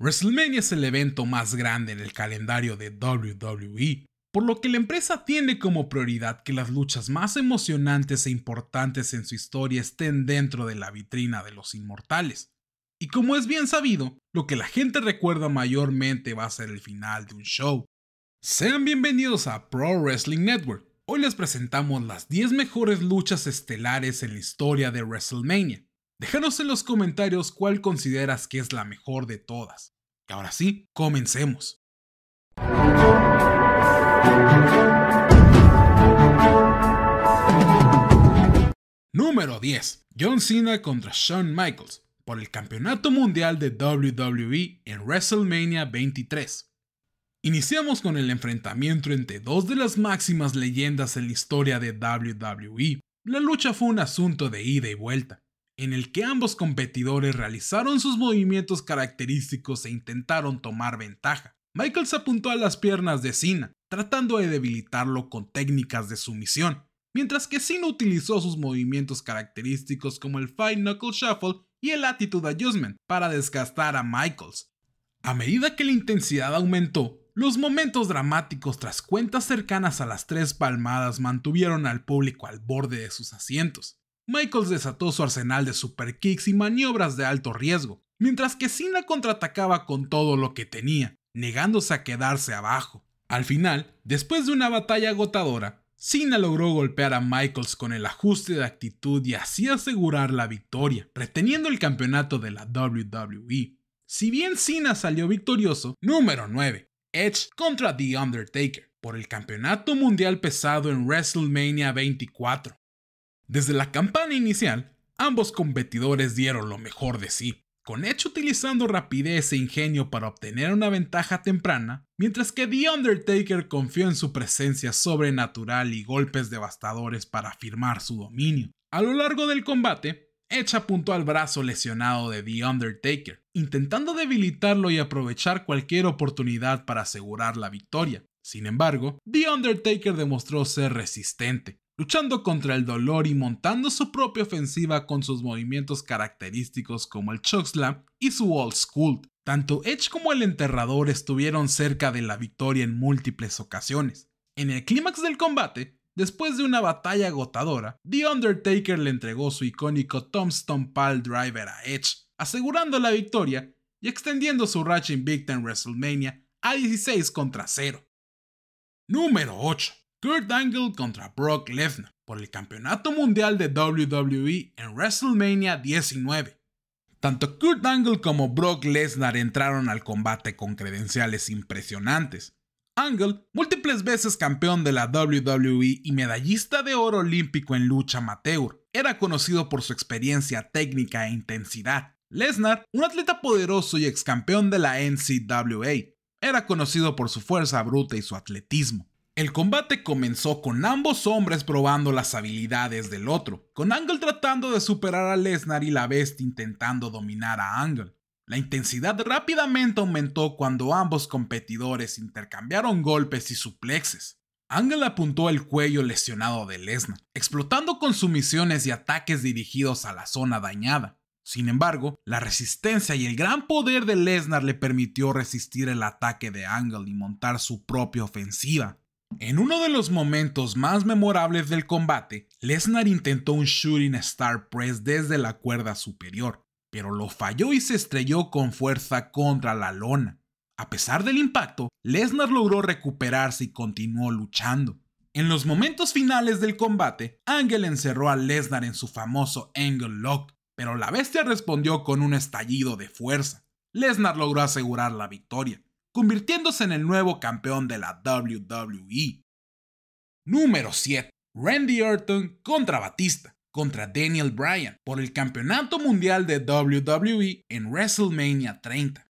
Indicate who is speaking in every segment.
Speaker 1: WrestleMania es el evento más grande en el calendario de WWE, por lo que la empresa tiene como prioridad que las luchas más emocionantes e importantes en su historia estén dentro de la vitrina de los inmortales. Y como es bien sabido, lo que la gente recuerda mayormente va a ser el final de un show. Sean bienvenidos a Pro Wrestling Network. Hoy les presentamos las 10 mejores luchas estelares en la historia de WrestleMania. Déjanos en los comentarios cuál consideras que es la mejor de todas. Y ahora sí, comencemos. Número 10. John Cena contra Shawn Michaels por el Campeonato Mundial de WWE en WrestleMania 23. Iniciamos con el enfrentamiento entre dos de las máximas leyendas en la historia de WWE. La lucha fue un asunto de ida y vuelta en el que ambos competidores realizaron sus movimientos característicos e intentaron tomar ventaja. Michaels apuntó a las piernas de Cena, tratando de debilitarlo con técnicas de sumisión, mientras que Cena utilizó sus movimientos característicos como el Fine Knuckle Shuffle y el Attitude Adjustment para desgastar a Michaels. A medida que la intensidad aumentó, los momentos dramáticos tras cuentas cercanas a las tres palmadas mantuvieron al público al borde de sus asientos. Michaels desató su arsenal de superkicks y maniobras de alto riesgo, mientras que Cena contraatacaba con todo lo que tenía, negándose a quedarse abajo. Al final, después de una batalla agotadora, Cena logró golpear a Michaels con el ajuste de actitud y así asegurar la victoria, reteniendo el campeonato de la WWE. Si bien Cena salió victorioso, número 9, Edge contra The Undertaker, por el campeonato mundial pesado en WrestleMania 24. Desde la campana inicial, ambos competidores dieron lo mejor de sí, con Edge utilizando rapidez e ingenio para obtener una ventaja temprana, mientras que The Undertaker confió en su presencia sobrenatural y golpes devastadores para afirmar su dominio. A lo largo del combate, Edge apuntó al brazo lesionado de The Undertaker, intentando debilitarlo y aprovechar cualquier oportunidad para asegurar la victoria. Sin embargo, The Undertaker demostró ser resistente, Luchando contra el dolor y montando su propia ofensiva con sus movimientos característicos como el Chokeslam y su Old School, tanto Edge como el Enterrador estuvieron cerca de la victoria en múltiples ocasiones. En el clímax del combate, después de una batalla agotadora, The Undertaker le entregó su icónico Tombstone Pal Driver a Edge, asegurando la victoria y extendiendo su racha invicta en WrestleMania a 16 contra 0. Número 8. Kurt Angle contra Brock Lesnar por el Campeonato Mundial de WWE en WrestleMania 19. Tanto Kurt Angle como Brock Lesnar entraron al combate con credenciales impresionantes. Angle, múltiples veces campeón de la WWE y medallista de oro olímpico en lucha amateur, era conocido por su experiencia técnica e intensidad. Lesnar, un atleta poderoso y ex campeón de la NCAA, era conocido por su fuerza bruta y su atletismo. El combate comenzó con ambos hombres probando las habilidades del otro, con Angle tratando de superar a Lesnar y la Bestia intentando dominar a Angle. La intensidad rápidamente aumentó cuando ambos competidores intercambiaron golpes y suplexes. Angle apuntó el cuello lesionado de Lesnar, explotando con sumisiones y ataques dirigidos a la zona dañada. Sin embargo, la resistencia y el gran poder de Lesnar le permitió resistir el ataque de Angle y montar su propia ofensiva. En uno de los momentos más memorables del combate, Lesnar intentó un Shooting Star Press desde la cuerda superior, pero lo falló y se estrelló con fuerza contra la lona. A pesar del impacto, Lesnar logró recuperarse y continuó luchando. En los momentos finales del combate, Angle encerró a Lesnar en su famoso Angle Lock, pero la bestia respondió con un estallido de fuerza. Lesnar logró asegurar la victoria convirtiéndose en el nuevo campeón de la WWE. Número 7. Randy Orton contra Batista contra Daniel Bryan por el Campeonato Mundial de WWE en WrestleMania 30.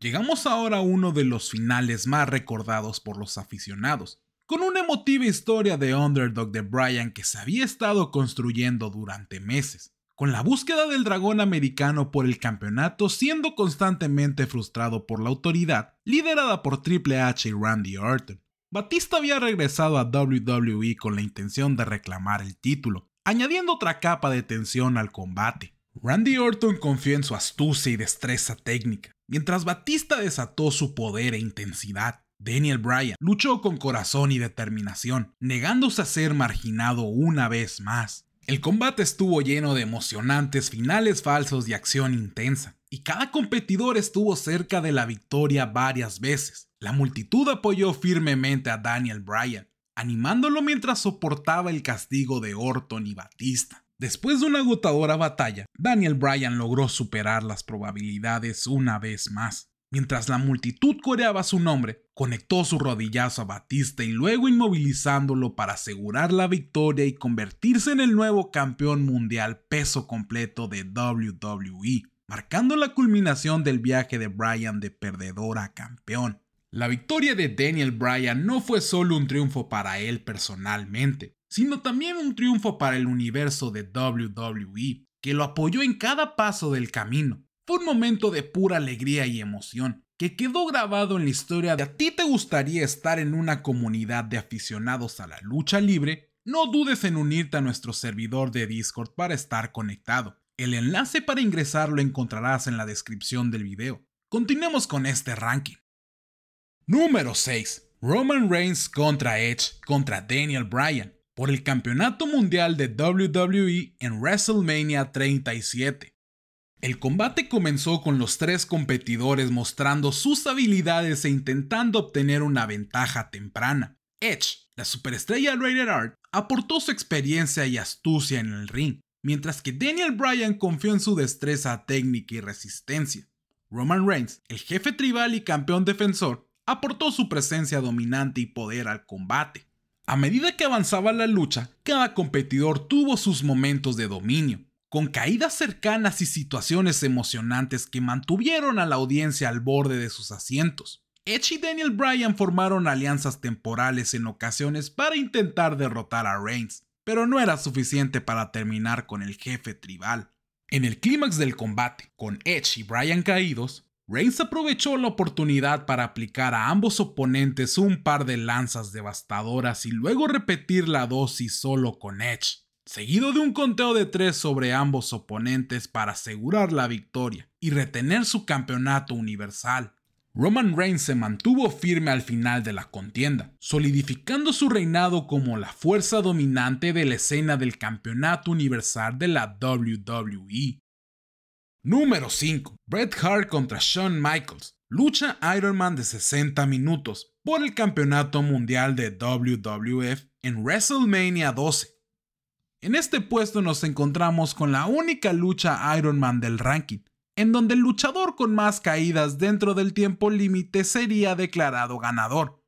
Speaker 1: Llegamos ahora a uno de los finales más recordados por los aficionados, con una emotiva historia de underdog de Bryan que se había estado construyendo durante meses con la búsqueda del dragón americano por el campeonato siendo constantemente frustrado por la autoridad liderada por Triple H y Randy Orton. Batista había regresado a WWE con la intención de reclamar el título, añadiendo otra capa de tensión al combate. Randy Orton confió en su astucia y destreza técnica, mientras Batista desató su poder e intensidad. Daniel Bryan luchó con corazón y determinación, negándose a ser marginado una vez más. El combate estuvo lleno de emocionantes finales falsos y acción intensa, y cada competidor estuvo cerca de la victoria varias veces. La multitud apoyó firmemente a Daniel Bryan, animándolo mientras soportaba el castigo de Orton y Batista. Después de una agotadora batalla, Daniel Bryan logró superar las probabilidades una vez más, Mientras la multitud coreaba su nombre, conectó su rodillazo a Batista y luego inmovilizándolo para asegurar la victoria y convertirse en el nuevo campeón mundial peso completo de WWE, marcando la culminación del viaje de Bryan de perdedor a campeón. La victoria de Daniel Bryan no fue solo un triunfo para él personalmente, sino también un triunfo para el universo de WWE, que lo apoyó en cada paso del camino fue un momento de pura alegría y emoción, que quedó grabado en la historia de a ti te gustaría estar en una comunidad de aficionados a la lucha libre, no dudes en unirte a nuestro servidor de Discord para estar conectado. El enlace para ingresar lo encontrarás en la descripción del video. Continuemos con este ranking. Número 6. Roman Reigns contra Edge contra Daniel Bryan por el Campeonato Mundial de WWE en WrestleMania 37. El combate comenzó con los tres competidores mostrando sus habilidades e intentando obtener una ventaja temprana. Edge, la superestrella Rated Art, aportó su experiencia y astucia en el ring, mientras que Daniel Bryan confió en su destreza técnica y resistencia. Roman Reigns, el jefe tribal y campeón defensor, aportó su presencia dominante y poder al combate. A medida que avanzaba la lucha, cada competidor tuvo sus momentos de dominio, con caídas cercanas y situaciones emocionantes que mantuvieron a la audiencia al borde de sus asientos. Edge y Daniel Bryan formaron alianzas temporales en ocasiones para intentar derrotar a Reigns, pero no era suficiente para terminar con el jefe tribal. En el clímax del combate, con Edge y Bryan caídos, Reigns aprovechó la oportunidad para aplicar a ambos oponentes un par de lanzas devastadoras y luego repetir la dosis solo con Edge seguido de un conteo de tres sobre ambos oponentes para asegurar la victoria y retener su campeonato universal. Roman Reigns se mantuvo firme al final de la contienda, solidificando su reinado como la fuerza dominante de la escena del campeonato universal de la WWE. Número 5. Bret Hart contra Shawn Michaels. Lucha Ironman de 60 minutos por el campeonato mundial de WWF en WrestleMania 12. En este puesto nos encontramos con la única lucha Iron Man del ranking, en donde el luchador con más caídas dentro del tiempo límite sería declarado ganador.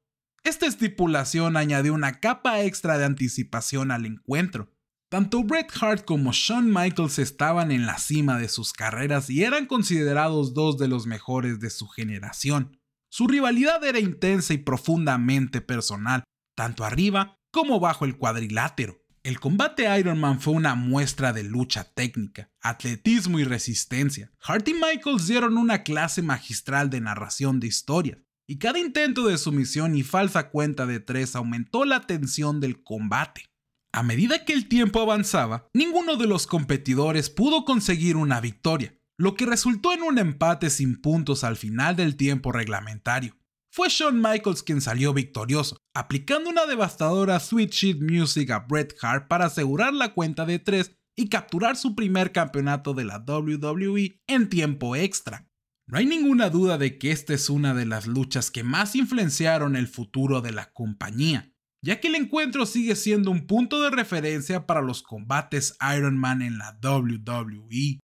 Speaker 1: Esta estipulación añadió una capa extra de anticipación al encuentro. Tanto Bret Hart como Shawn Michaels estaban en la cima de sus carreras y eran considerados dos de los mejores de su generación. Su rivalidad era intensa y profundamente personal, tanto arriba como bajo el cuadrilátero. El combate Iron Man fue una muestra de lucha técnica, atletismo y resistencia. Hart y Michaels dieron una clase magistral de narración de historias, y cada intento de sumisión y falsa cuenta de tres aumentó la tensión del combate. A medida que el tiempo avanzaba, ninguno de los competidores pudo conseguir una victoria, lo que resultó en un empate sin puntos al final del tiempo reglamentario fue Shawn Michaels quien salió victorioso, aplicando una devastadora Sweet Sheet Music a Bret Hart para asegurar la cuenta de 3 y capturar su primer campeonato de la WWE en tiempo extra. No hay ninguna duda de que esta es una de las luchas que más influenciaron el futuro de la compañía, ya que el encuentro sigue siendo un punto de referencia para los combates Iron Man en la WWE.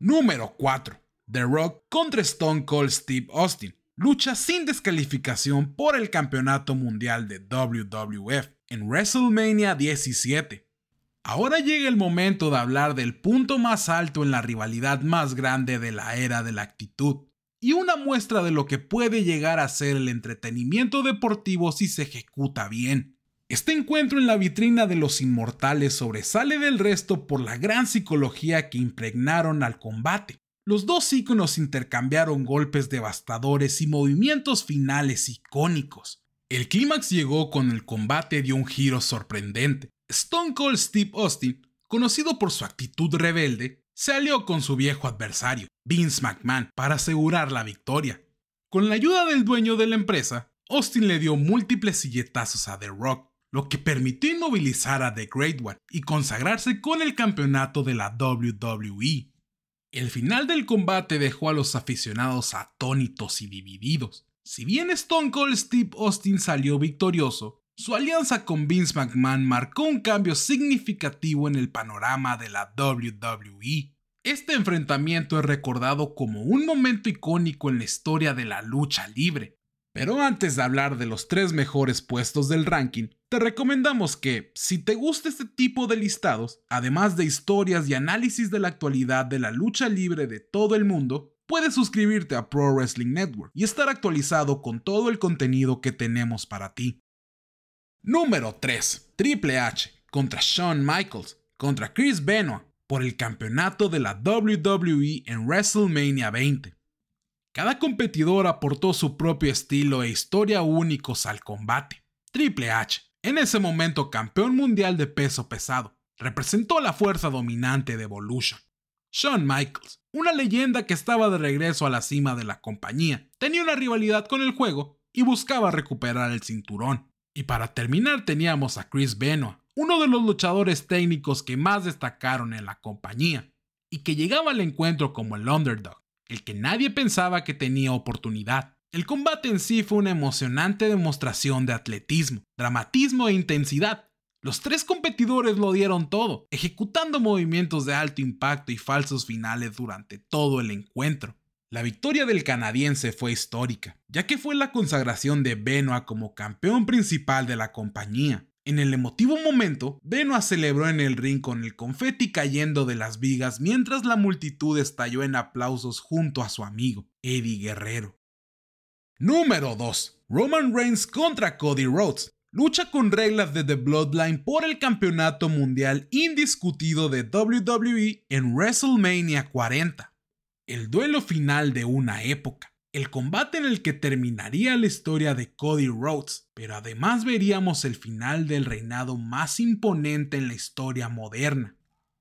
Speaker 1: Número 4. The Rock contra Stone Cold Steve Austin lucha sin descalificación por el Campeonato Mundial de WWF en WrestleMania 17. Ahora llega el momento de hablar del punto más alto en la rivalidad más grande de la era de la actitud y una muestra de lo que puede llegar a ser el entretenimiento deportivo si se ejecuta bien. Este encuentro en la vitrina de los inmortales sobresale del resto por la gran psicología que impregnaron al combate, los dos íconos intercambiaron golpes devastadores y movimientos finales icónicos. El clímax llegó con el combate de un giro sorprendente. Stone Cold Steve Austin, conocido por su actitud rebelde, se alió con su viejo adversario, Vince McMahon, para asegurar la victoria. Con la ayuda del dueño de la empresa, Austin le dio múltiples silletazos a The Rock, lo que permitió inmovilizar a The Great One y consagrarse con el campeonato de la WWE. El final del combate dejó a los aficionados atónitos y divididos. Si bien Stone Cold Steve Austin salió victorioso, su alianza con Vince McMahon marcó un cambio significativo en el panorama de la WWE. Este enfrentamiento es recordado como un momento icónico en la historia de la lucha libre, pero antes de hablar de los tres mejores puestos del ranking, te recomendamos que, si te gusta este tipo de listados, además de historias y análisis de la actualidad de la lucha libre de todo el mundo, puedes suscribirte a Pro Wrestling Network y estar actualizado con todo el contenido que tenemos para ti. Número 3. Triple H contra Shawn Michaels contra Chris Benoit por el campeonato de la WWE en WrestleMania 20. Cada competidor aportó su propio estilo e historia únicos al combate. Triple H, en ese momento campeón mundial de peso pesado, representó la fuerza dominante de Evolution. Shawn Michaels, una leyenda que estaba de regreso a la cima de la compañía, tenía una rivalidad con el juego y buscaba recuperar el cinturón. Y para terminar teníamos a Chris Benoit, uno de los luchadores técnicos que más destacaron en la compañía, y que llegaba al encuentro como el underdog, el que nadie pensaba que tenía oportunidad. El combate en sí fue una emocionante demostración de atletismo, dramatismo e intensidad. Los tres competidores lo dieron todo, ejecutando movimientos de alto impacto y falsos finales durante todo el encuentro. La victoria del canadiense fue histórica, ya que fue la consagración de Benoit como campeón principal de la compañía, en el emotivo momento, Benoit celebró en el ring con el confeti cayendo de las vigas mientras la multitud estalló en aplausos junto a su amigo, Eddie Guerrero. Número 2. Roman Reigns contra Cody Rhodes. Lucha con reglas de The Bloodline por el campeonato mundial indiscutido de WWE en WrestleMania 40. El duelo final de una época el combate en el que terminaría la historia de Cody Rhodes, pero además veríamos el final del reinado más imponente en la historia moderna.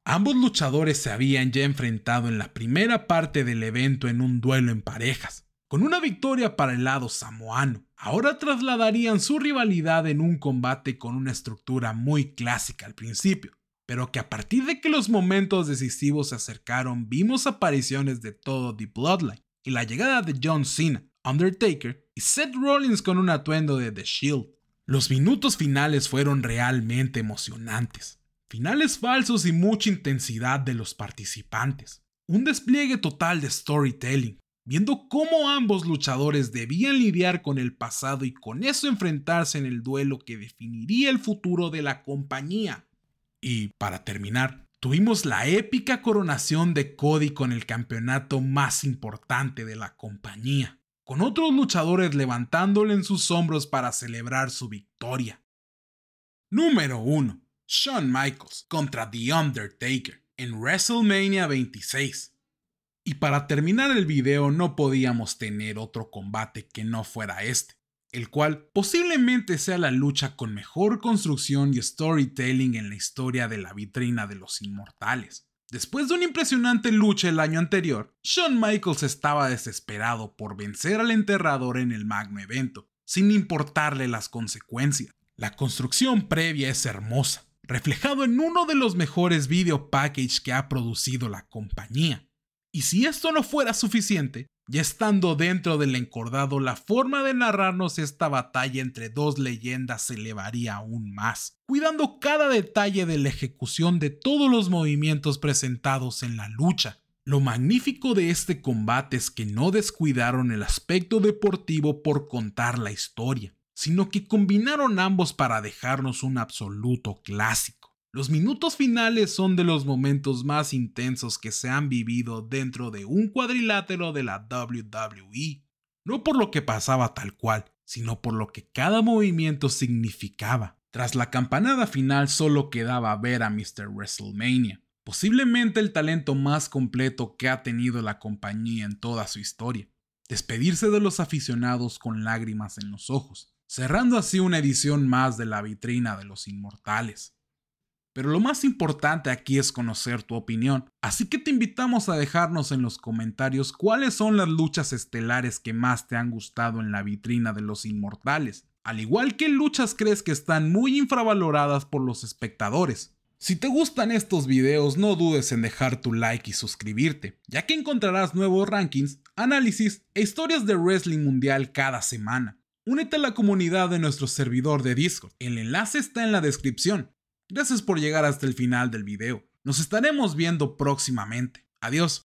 Speaker 1: Ambos luchadores se habían ya enfrentado en la primera parte del evento en un duelo en parejas, con una victoria para el lado samoano. Ahora trasladarían su rivalidad en un combate con una estructura muy clásica al principio, pero que a partir de que los momentos decisivos se acercaron vimos apariciones de todo The Bloodline, la llegada de John Cena, Undertaker y Seth Rollins con un atuendo de The Shield. Los minutos finales fueron realmente emocionantes. Finales falsos y mucha intensidad de los participantes. Un despliegue total de storytelling, viendo cómo ambos luchadores debían lidiar con el pasado y con eso enfrentarse en el duelo que definiría el futuro de la compañía. Y para terminar, Tuvimos la épica coronación de Cody con el campeonato más importante de la compañía, con otros luchadores levantándole en sus hombros para celebrar su victoria. Número 1. Shawn Michaels contra The Undertaker en WrestleMania 26. Y para terminar el video no podíamos tener otro combate que no fuera este el cual posiblemente sea la lucha con mejor construcción y storytelling en la historia de la vitrina de los inmortales. Después de una impresionante lucha el año anterior, Shawn Michaels estaba desesperado por vencer al enterrador en el magno evento, sin importarle las consecuencias. La construcción previa es hermosa, reflejado en uno de los mejores video package que ha producido la compañía. Y si esto no fuera suficiente, y estando dentro del encordado, la forma de narrarnos esta batalla entre dos leyendas se elevaría aún más, cuidando cada detalle de la ejecución de todos los movimientos presentados en la lucha. Lo magnífico de este combate es que no descuidaron el aspecto deportivo por contar la historia, sino que combinaron ambos para dejarnos un absoluto clásico. Los minutos finales son de los momentos más intensos que se han vivido dentro de un cuadrilátero de la WWE, no por lo que pasaba tal cual, sino por lo que cada movimiento significaba. Tras la campanada final solo quedaba ver a Mr. WrestleMania, posiblemente el talento más completo que ha tenido la compañía en toda su historia, despedirse de los aficionados con lágrimas en los ojos, cerrando así una edición más de la vitrina de los inmortales pero lo más importante aquí es conocer tu opinión. Así que te invitamos a dejarnos en los comentarios cuáles son las luchas estelares que más te han gustado en la vitrina de los inmortales, al igual que luchas crees que están muy infravaloradas por los espectadores. Si te gustan estos videos no dudes en dejar tu like y suscribirte, ya que encontrarás nuevos rankings, análisis e historias de wrestling mundial cada semana. Únete a la comunidad de nuestro servidor de Discord, el enlace está en la descripción. Gracias por llegar hasta el final del video. Nos estaremos viendo próximamente. Adiós.